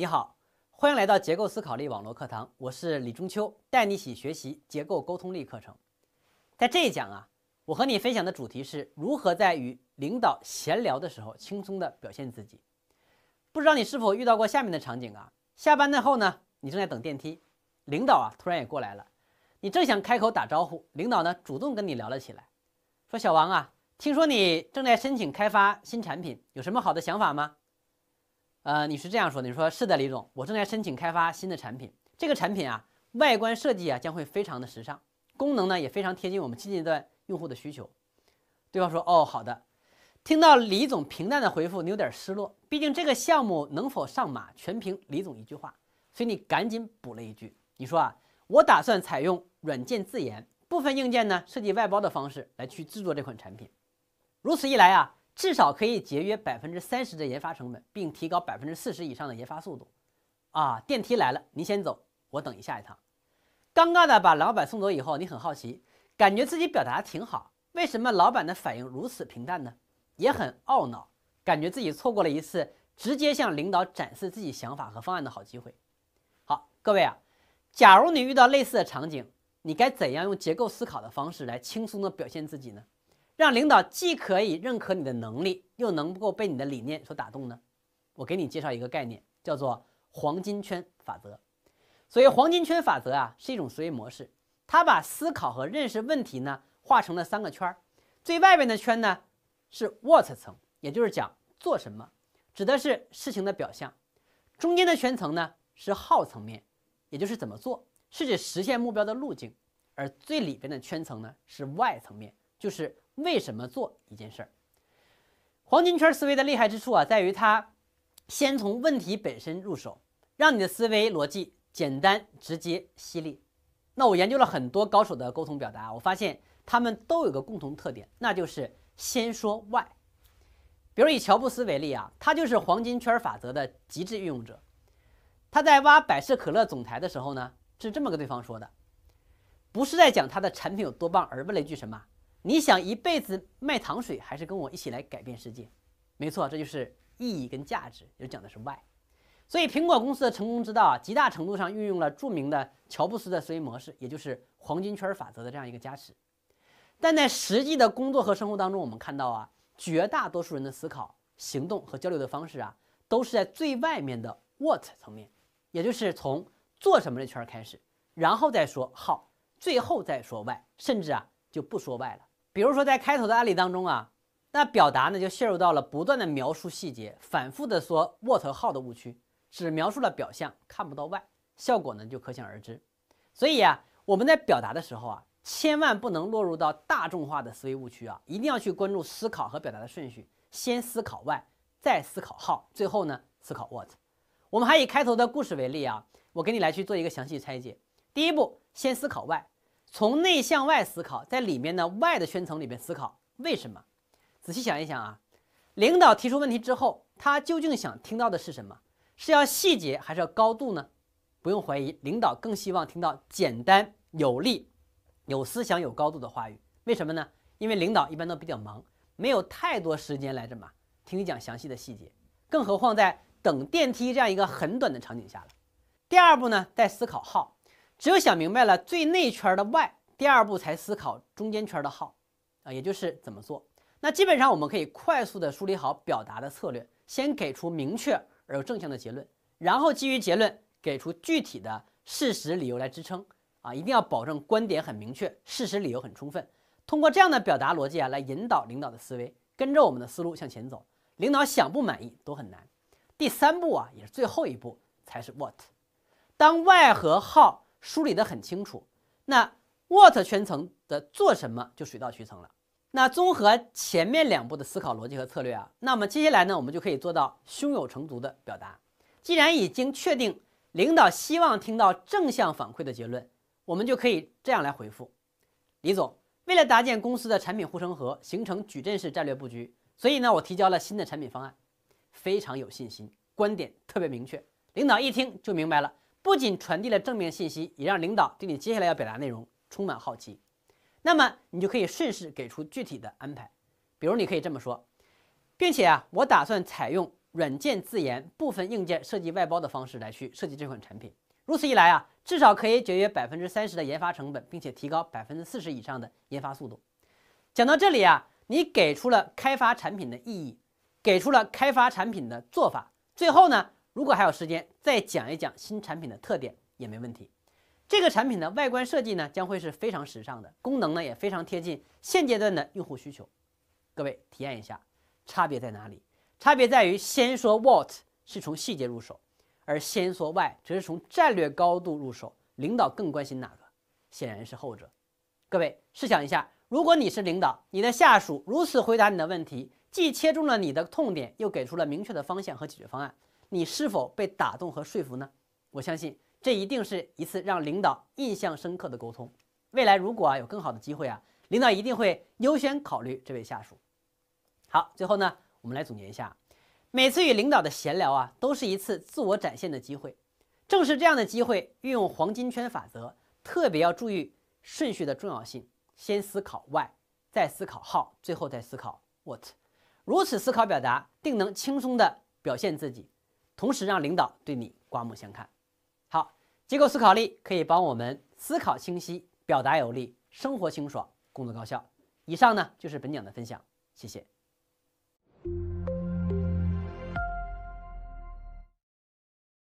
你好，欢迎来到结构思考力网络课堂，我是李中秋，带你一起学习结构沟通力课程。在这一讲啊，我和你分享的主题是如何在与领导闲聊的时候轻松的表现自己。不知道你是否遇到过下面的场景啊？下班的后呢，你正在等电梯，领导啊突然也过来了，你正想开口打招呼，领导呢主动跟你聊了起来，说：“小王啊，听说你正在申请开发新产品，有什么好的想法吗？”呃，你是这样说？你说是的，李总，我正在申请开发新的产品。这个产品啊，外观设计啊将会非常的时尚，功能呢也非常贴近我们现阶段用户的需求。对方说：“哦，好的。”听到李总平淡的回复，你有点失落，毕竟这个项目能否上马全凭李总一句话，所以你赶紧补了一句：“你说啊，我打算采用软件自研，部分硬件呢设计外包的方式来去制作这款产品。如此一来啊。”至少可以节约百分之三十的研发成本，并提高百分之四十以上的研发速度。啊，电梯来了，您先走，我等一下一趟。尴尬的把老板送走以后，你很好奇，感觉自己表达挺好，为什么老板的反应如此平淡呢？也很懊恼，感觉自己错过了一次直接向领导展示自己想法和方案的好机会。好，各位啊，假如你遇到类似的场景，你该怎样用结构思考的方式来轻松的表现自己呢？让领导既可以认可你的能力，又能够被你的理念所打动呢？我给你介绍一个概念，叫做黄金圈法则。所以，黄金圈法则啊，是一种思维模式，它把思考和认识问题呢，画成了三个圈儿。最外边的圈呢是 What 层，也就是讲做什么，指的是事情的表象；中间的圈层呢是 How 层面，也就是怎么做，是指实现目标的路径；而最里边的圈层呢是 Why 层面，就是。为什么做一件事儿？黄金圈思维的厉害之处啊，在于它先从问题本身入手，让你的思维逻辑简单、直接、犀利。那我研究了很多高手的沟通表达，我发现他们都有个共同特点，那就是先说 “why”。比如以乔布斯为例啊，他就是黄金圈法则的极致运用者。他在挖百事可乐总裁的时候呢，是这么跟对方说的：，不是在讲他的产品有多棒，而问了一句什么？你想一辈子卖糖水，还是跟我一起来改变世界？没错，这就是意义跟价值，就讲的是 Y。所以苹果公司的成功之道啊，极大程度上运用了著名的乔布斯的思维模式，也就是黄金圈法则的这样一个加持。但在实际的工作和生活当中，我们看到啊，绝大多数人的思考、行动和交流的方式啊，都是在最外面的 What 层面，也就是从做什么的圈开始，然后再说 How，最后再说 w h Y，甚至啊就不说 w h Y 了。比如说，在开头的案例当中啊，那表达呢就陷入到了不断的描述细节、反复的说 what 号的误区，只描述了表象，看不到外，效果呢就可想而知。所以啊，我们在表达的时候啊，千万不能落入到大众化的思维误区啊，一定要去关注思考和表达的顺序，先思考 why，再思考 how，最后呢思考 what。我们还以开头的故事为例啊，我给你来去做一个详细拆解。第一步，先思考 why，从内向外思考，在里面的外的圈层里面思考，为什么？仔细想一想啊，领导提出问题之后，他究竟想听到的是什么？是要细节，还是要高度呢？不用怀疑，领导更希望听到简单、有力、有思想、有高度的话语。为什么呢？因为领导一般都比较忙，没有太多时间来着么听你讲详细的细节。更何况在等电梯这样一个很短的场景下了。第二步呢，在思考号。只有想明白了最内圈的外，第二步才思考中间圈的号啊，也就是怎么做。那基本上我们可以快速的梳理好表达的策略，先给出明确而又正向的结论，然后基于结论给出具体的事实理由来支撑，啊，一定要保证观点很明确，事实理由很充分。通过这样的表达逻辑啊，来引导领导的思维，跟着我们的思路向前走，领导想不满意都很难。第三步啊，也是最后一步才是 What，当 Why 和 How。梳理得很清楚，那 What 圈层的做什么就水到渠成了。那综合前面两步的思考逻辑和策略啊，那么接下来呢，我们就可以做到胸有成竹的表达。既然已经确定领导希望听到正向反馈的结论，我们就可以这样来回复：李总，为了搭建公司的产品护城河，形成矩阵式战略布局，所以呢，我提交了新的产品方案，非常有信心，观点特别明确，领导一听就明白了。不仅传递了正面信息，也让领导对你接下来要表达内容充满好奇。那么，你就可以顺势给出具体的安排，比如你可以这么说，并且啊，我打算采用软件自研、部分硬件设计外包的方式来去设计这款产品。如此一来啊，至少可以节约百分之三十的研发成本，并且提高百分之四十以上的研发速度。讲到这里啊，你给出了开发产品的意义，给出了开发产品的做法，最后呢？如果还有时间，再讲一讲新产品的特点也没问题。这个产品的外观设计呢，将会是非常时尚的，功能呢也非常贴近现阶段的用户需求。各位体验一下，差别在哪里？差别在于先说 what 是从细节入手，而先说 why 只是从战略高度入手。领导更关心哪个？显然是后者。各位试想一下，如果你是领导，你的下属如此回答你的问题，既切中了你的痛点，又给出了明确的方向和解决方案。你是否被打动和说服呢？我相信这一定是一次让领导印象深刻的沟通。未来如果啊有更好的机会啊，领导一定会优先考虑这位下属。好，最后呢，我们来总结一下，每次与领导的闲聊啊，都是一次自我展现的机会。正是这样的机会，运用黄金圈法则，特别要注意顺序的重要性。先思考 why，再思考 how，最后再思考 what。如此思考表达，定能轻松的表现自己。同时让领导对你刮目相看。好，结构思考力可以帮我们思考清晰，表达有力，生活清爽，工作高效。以上呢就是本讲的分享，谢谢。